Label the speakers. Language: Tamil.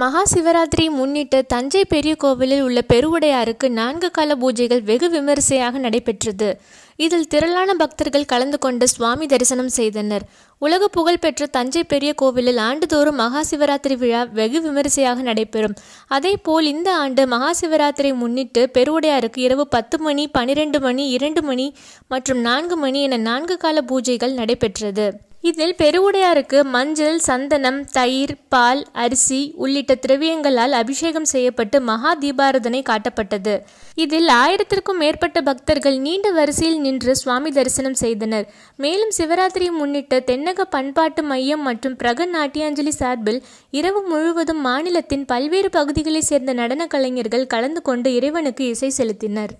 Speaker 1: மகா சிவராத்திரி முன்னிட்டு தஞ்சை பெரிய கோவிலில் உள்ள பெருவுடையாருக்கு நான்கு கால பூஜைகள் வெகு விமரிசையாக நடைபெற்றது இதில் திரளான பக்தர்கள் கலந்து கொண்டு சுவாமி தரிசனம் செய்தனர் உலக புகழ்பெற்ற தஞ்சை பெரிய கோவிலில் ஆண்டுதோறும் மகா சிவராத்திரி விழா வெகு விமரிசையாக நடைபெறும் அதே போல் இந்த ஆண்டு மகா சிவராத்திரி முன்னிட்டு பெருவுடையாருக்கு இரவு பத்து மணி பனிரெண்டு மணி இரண்டு மணி மற்றும் நான்கு மணி என நான்கு கால பூஜைகள் நடைபெற்றது இதில் பெருவுடையாருக்கு மஞ்சள் சந்தனம் தயிர் பால் அரிசி உள்ளிட்ட திரவியங்களால் அபிஷேகம் செய்யப்பட்டு மகா தீபாரதனை காட்டப்பட்டது இதில் ஆயிரத்திற்கும் மேற்பட்ட பக்தர்கள் நீண்ட வரிசையில் நின்று சுவாமி தரிசனம் செய்தனர் மேலும் சிவராத்திரியை முன்னிட்டு தென்னக பண்பாட்டு மையம் மற்றும் பிரக நாட்டியாஞ்சலி சார்பில் இரவு முழுவதும் மாநிலத்தின் பல்வேறு பகுதிகளைச் சேர்ந்த நடன கலைஞர்கள் கலந்து கொண்டு இறைவனுக்கு இசை செலுத்தினர்